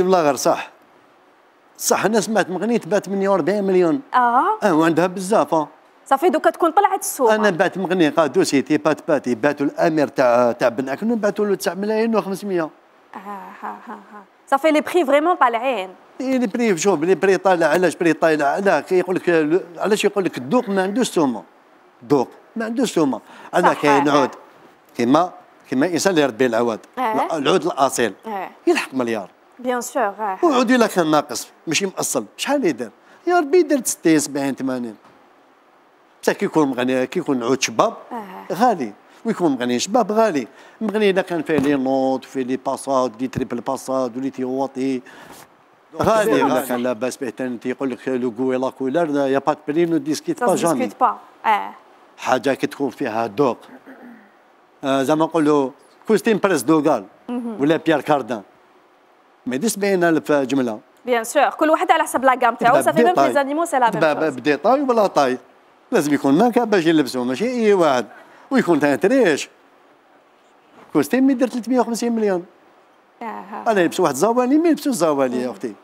بلا غير صح صح انا سمعت مغني بات 48 مليون اه اه وعندها بزاف آه. صافي دوكا تكون طلعت السوق انا بات مغني قادو سيتي بات باتي باتو الامير تاع تاع بن اكن باتو له 9 ملايين و500 اه ها ها ها صافي لي بري فريمون طالعين لي بري شوف لي بري طالع علاش بري طالع علاه يقول لك علاش يقول لك الدوق ما عندوش ثومه دوق ما عندوش ثومه انا كاين عود كيما كيما الانسان اللي يربي العواد أه. العود الاصيل أه. يلحق مليار بيان سور وعودي لك كان ناقص ماشي مأصل شحال يدير يا ربي درت 60 70 80 بصح كيكون مغني كيكون عود شباب غالي ويكون مغني شباب غالي مغني اذا كان فيه لي نوت فيه لي باساد لي تريبل باساد ولي تيواطي غالي اذا كان لاباس به ثاني تيقول لك لو كو لا كولار يا با بري نو ديسكيت با جامي با حاجه كتكون فيها ذوق زعما نقولوا كوستين بريس دوغال ولا بيير كاردان مي ديس دي الف جمله بيان سور كل واحد على حسب لاكام تاعو صافي ميم لي زانيمو سي لا ميم باب بدي طاي ولا طاي لازم يكون ماركه باش يلبسو ماشي اي واحد ويكون تاع تريش كوستيم يدير 350 مليون انا نلبس واحد زواني مي يلبسوش زواني يا اختي